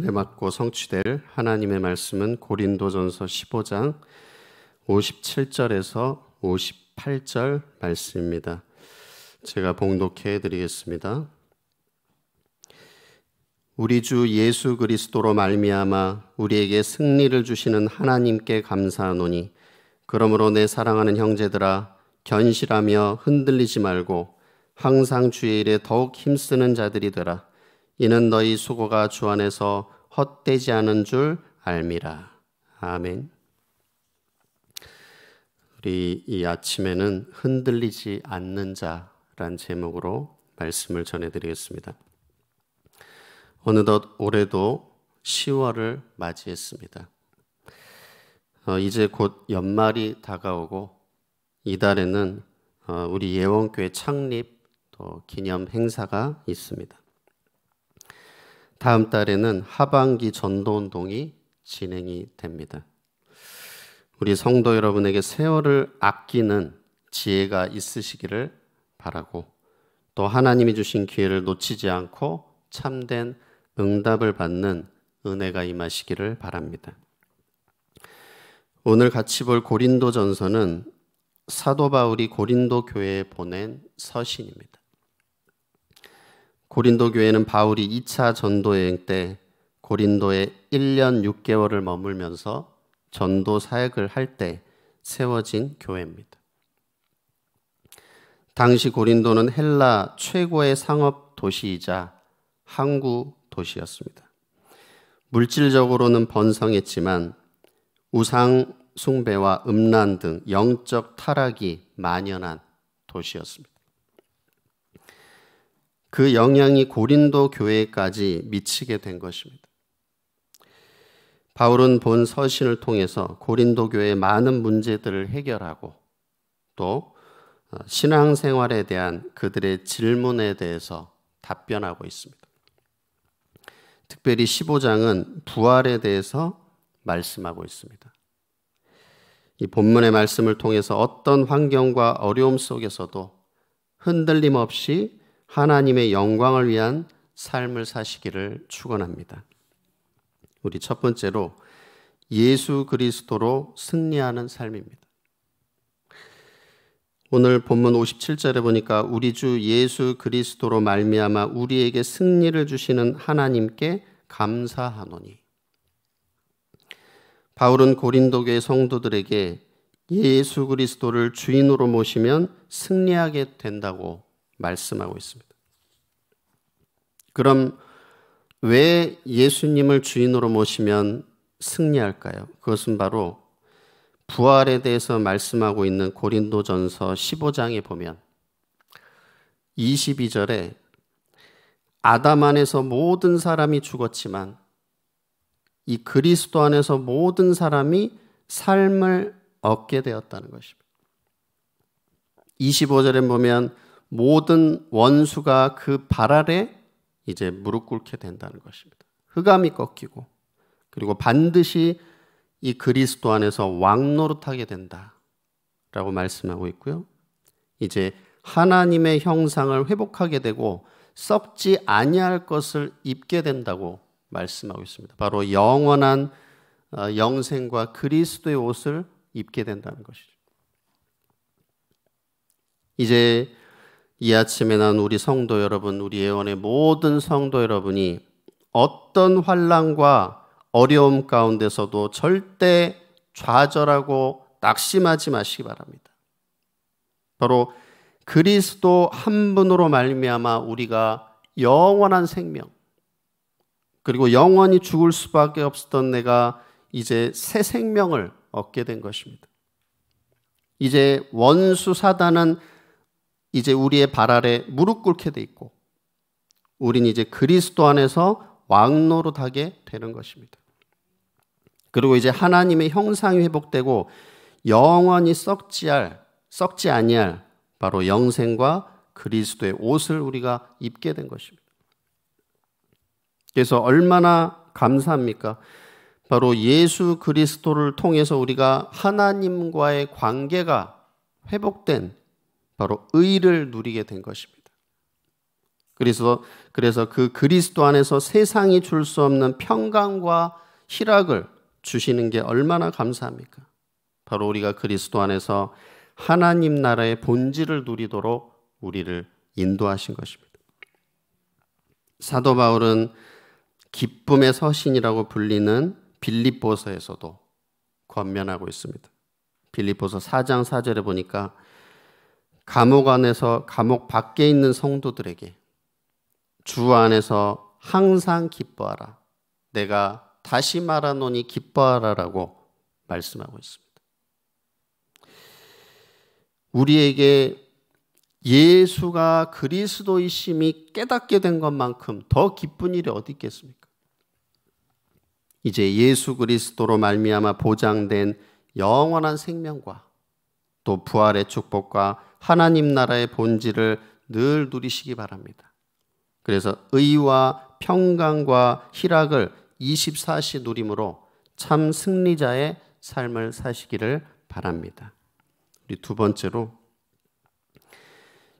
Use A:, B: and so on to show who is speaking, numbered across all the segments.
A: 내혜고 성취될 하나님의 말씀은 고린도전서 15장 57절에서 58절 말씀입니다. 제가 봉독해 드리겠습니다. 우리 주 예수 그리스도로 말미암아 우리에게 승리를 주시는 하나님께 감사하노니 그러므로 내 사랑하는 형제들아 견실하며 흔들리지 말고 항상 주의 일에 더욱 힘쓰는 자들이 되라. 이는 너희 수고가 주 안에서 헛되지 않은 줄 알미라. 아멘. 우리 이 아침에는 흔들리지 않는 자란 제목으로 말씀을 전해드리겠습니다. 어느덧 올해도 10월을 맞이했습니다. 어, 이제 곧 연말이 다가오고 이달에는 어, 우리 예원교회 창립 또 기념 행사가 있습니다. 다음 달에는 하반기 전도운동이 진행이 됩니다. 우리 성도 여러분에게 세월을 아끼는 지혜가 있으시기를 바라고 또 하나님이 주신 기회를 놓치지 않고 참된 응답을 받는 은혜가 임하시기를 바랍니다. 오늘 같이 볼 고린도 전서는 사도 바울이 고린도 교회에 보낸 서신입니다. 고린도 교회는 바울이 2차 전도 여행 때 고린도에 1년 6개월을 머물면서 전도 사역을 할 때 세워진 교회입니다. 당시 고린도는 헬라 최고의 상업 도시이자 항구 도시였습니다. 물질적으로는 번성했지만 우상 숭배와 음란 등 영적 타락이 만연한 도시였습니다. 그 영향이 고린도 교회까지 미치게 된 것입니다. 바울은 본 서신을 통해서 고린도 교회의 많은 문제들을 해결하고 또 어, 신앙생활에 대한 그들의 질문에 대해서 답변하고 있습니다. 특별히 15장은 부활에 대해서 말씀하고 있습니다. 이 본문의 말씀을 통해서 어떤 환경과 어려움 속에서도 흔들림 없이 하나님의 영광을 위한 삶을 사시기를 축원합니다. 우리 첫 번째로 예수 그리스도로 승리하는 삶입니다. 오늘 본문 57절에 보니까 우리 주 예수 그리스도로 말미암아 우리에게 승리를 주시는 하나님께 감사하노니 바울은 고린도교의 성도들에게 예수 그리스도를 주인으로 모시면 승리하게 된다고 말씀하고 있습니다. 그럼 왜 예수님을 주인으로 모시면 승리할까요? 그것은 바로 부활에 대해서 말씀하고 있는 고린도전서 15장에 보면 22절에 아담 안에서 모든 사람이 죽었지만 이 그리스도 안에서 모든 사람이 삶을 얻게 되었다는 것입니다. 25절에 보면 모든 원수가 그 발 아래 이제 무릎 꿇게 된다는 것입니다. 흑암이 꺾이고 그리고 반드시 이 그리스도 안에서 왕 노릇하게 된다라고 말씀하고 있고요. 이제 하나님의 형상을 회복하게 되고 썩지 아니할 것을 입게 된다고 말씀하고 있습니다. 바로 영원한 어, 영생과 그리스도의 옷을 입게 된다는 것이죠. 이제 이 아침에 난 우리 성도 여러분, 우리 예원의 모든 성도 여러분이 어떤 환란과 어려움 가운데서도 절대 좌절하고 낙심하지 마시기 바랍니다. 바로 그리스도 한 분으로 말미암아 우리가 영원한 생명 그리고 영원히 죽을 수밖에 없었던 내가 이제 새 생명을 얻게 된 것입니다. 이제 원수 사단은 이제 우리의 발 아래 무릎 꿇게 돼 있고 우린 이제 그리스도 안에서 왕노릇하게 되는 것입니다. 그리고 이제 하나님의 형상이 회복되고 영원히 썩지 할 썩지 아니할 바로 영생과 그리스도의 옷을 우리가 입게 된 것입니다. 그래서 얼마나 감사합니까? 바로 예수 그리스도를 통해서 우리가 하나님과의 관계가 회복된 바로 의를 누리게 된 것입니다. 그래서 그래서 그 그리스도 안에서 세상이 줄 수 없는 평강과 희락을 주시는 게 얼마나 감사합니까? 바로 우리가 그리스도 안에서 하나님 나라의 본질을 누리도록 우리를 인도하신 것입니다. 사도 바울은 기쁨의 서신이라고 불리는 빌립보서에서도 권면하고 있습니다. 빌립보서 4장 4절에 보니까 감옥 안에서 감옥 밖에 있는 성도들에게 주 안에서 항상 기뻐하라. 내가 다시 말하노니 기뻐하라라고 말씀하고 있습니다. 우리에게 예수가 그리스도이심이 깨닫게 된 것만큼 더 기쁜 일이 어디 있겠습니까? 이제 예수 그리스도로 말미암아 보장된 영원한 생명과 또 부활의 축복과 하나님 나라의 본질을 늘 누리시기 바랍니다. 그래서 의와 평강과 희락을 24시 누림으로 참 승리자의 삶을 사시기를 바랍니다. 우리 두 번째로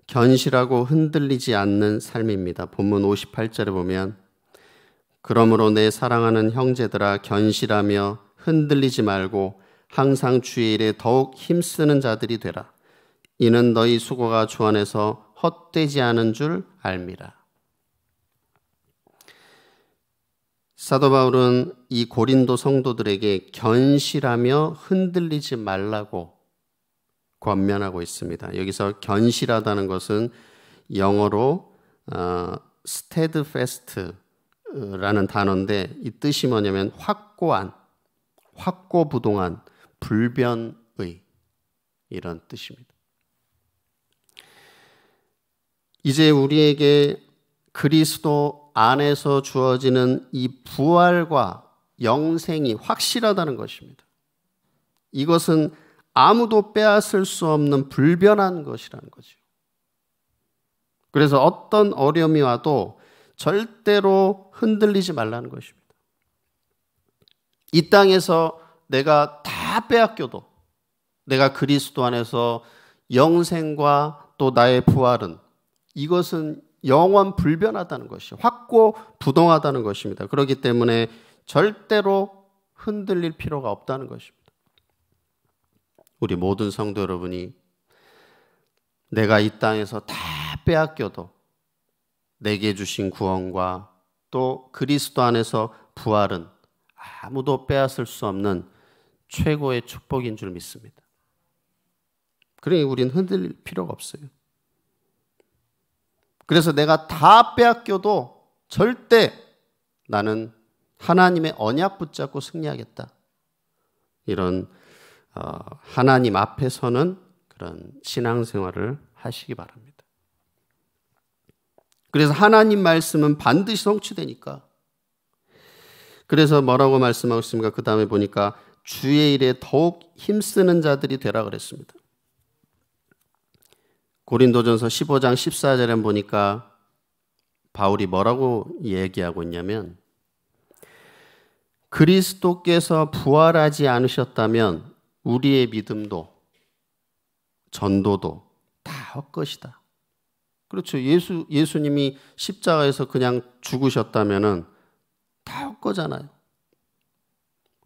A: 견실하고 흔들리지 않는 삶입니다. 본문 58절에 보면 그러므로 내 사랑하는 형제들아 견실하며 흔들리지 말고 항상 주의 일에 더욱 힘쓰는 자들이 되라. 이는 너희 수고가 주 안에서 헛되지 않은 줄 알미라. 사도 바울은 이 고린도 성도들에게 견실하며 흔들리지 말라고 권면하고 있습니다. 여기서 견실하다는 것은 영어로 어, steadfast라는 단어인데 이 뜻이 뭐냐면 확고한, 확고부동한, 불변의 이런 뜻입니다. 이제 우리에게 그리스도 안에서 주어지는 이 부활과 영생이 확실하다는 것입니다. 이것은 아무도 빼앗을 수 없는 불변한 것이라는 거죠. 그래서 어떤 어려움이 와도 절대로 흔들리지 말라는 것입니다. 이 땅에서 내가 다 빼앗겨도 내가 그리스도 안에서 영생과 또 나의 부활은 이것은 영원 불변하다는 것이 확고 부동하다는 것입니다. 그렇기 때문에 절대로 흔들릴 필요가 없다는 것입니다. 우리 모든 성도 여러분이 내가 이 땅에서 다 빼앗겨도 내게 주신 구원과 또 그리스도 안에서 부활은 아무도 빼앗을 수 없는 최고의 축복인 줄 믿습니다. 그러니 우린 흔들릴 필요가 없어요. 그래서 내가 다 빼앗겨도 절대 나는 하나님의 언약 붙잡고 승리하겠다. 이런 어, 하나님 앞에서는 그런 신앙생활을 하시기 바랍니다. 그래서 하나님 말씀은 반드시 성취되니까. 그래서 뭐라고 말씀하고 있습니까? 그 다음에 보니까 주의 일에 더욱 힘쓰는 자들이 되라 그랬습니다. 고린도전서 15장 14절에 보니까 바울이 뭐라고 얘기하고 있냐면 그리스도께서 부활하지 않으셨다면 우리의 믿음도 전도도 다 헛것이다. 그렇죠. 예수 예수님이 십자가에서 그냥 죽으셨다면은 다 헛거잖아요.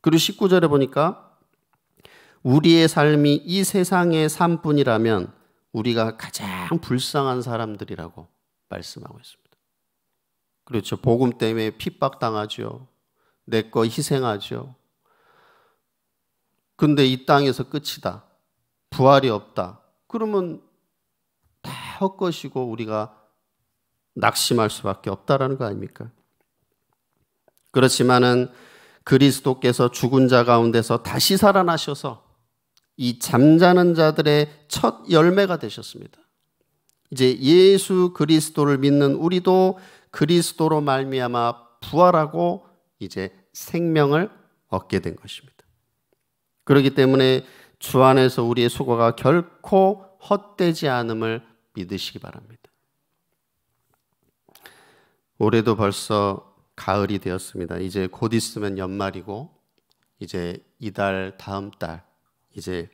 A: 그리고 19절에 보니까 우리의 삶이 이 세상의 삶뿐이라면 우리가 가장 불쌍한 사람들이라고 말씀하고 있습니다. 그렇죠. 복음 때문에 핍박당하죠. 내 거 희생하죠. 근데 이 땅에서 끝이다. 부활이 없다. 그러면 다 헛것이고 우리가 낙심할 수밖에 없다라는 거 아닙니까? 그렇지만은 그리스도께서 죽은 자 가운데서 다시 살아나셔서 이 잠자는 자들의 첫 열매가 되셨습니다. 이제 예수 그리스도를 믿는 우리도 그리스도로 말미암아 부활하고 이제 생명을 얻게 된 것입니다. 그렇기 때문에 주 안에서 우리의 수고가 결코 헛되지 않음을 믿으시기 바랍니다. 올해도 벌써 가을이 되었습니다. 이제 곧 있으면 연말이고 이제 이달 다음 달 이제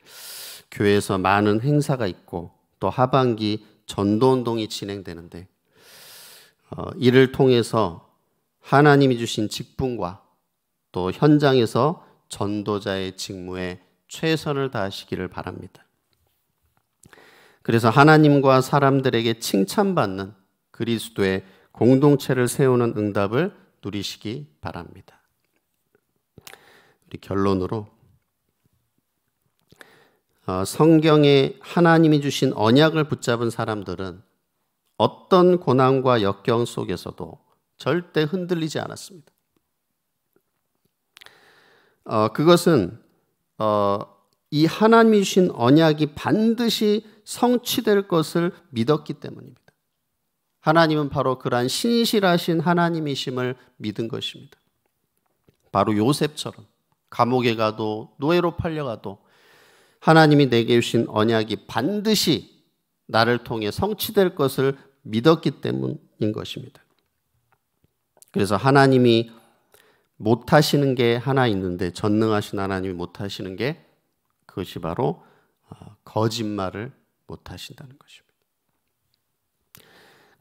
A: 교회에서 많은 행사가 있고 또 하반기 전도운동이 진행되는데 어, 이를 통해서 하나님이 주신 직분과 또 현장에서 전도자의 직무에 최선을 다하시기를 바랍니다. 그래서 하나님과 사람들에게 칭찬받는 그리스도의 공동체를 세우는 응답을 누리시기 바랍니다. 우리 결론으로 어, 성경에 하나님이 주신 언약을 붙잡은 사람들은 어떤 고난과 역경 속에서도 절대 흔들리지 않았습니다. 어, 그것은 어, 이 하나님이 주신 언약이 반드시 성취될 것을 믿었기 때문입니다. 하나님은 바로 그러한 신실하신 하나님이심을 믿은 것입니다. 바로 요셉처럼 감옥에 가도 노예로 팔려가도 하나님이 내게 주신 언약이 반드시 나를 통해 성취될 것을 믿었기 때문인 것입니다. 그래서 하나님이 못하시는 게 하나 있는데 전능하신 하나님이 못하시는 게 그것이 바로 어, 거짓말을 못하신다는 것입니다.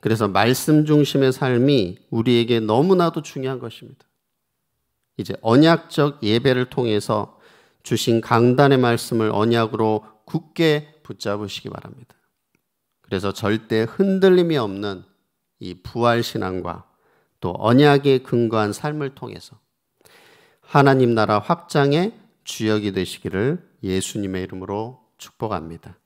A: 그래서 말씀 중심의 삶이 우리에게 너무나도 중요한 것입니다. 이제 언약적 예배를 통해서 주신 강단의 말씀을 언약으로 굳게 붙잡으시기 바랍니다. 그래서 절대 흔들림이 없는 이 부활신앙과 또 언약에 근거한 삶을 통해서 하나님 나라 확장의 주역이 되시기를 예수님의 이름으로 축복합니다.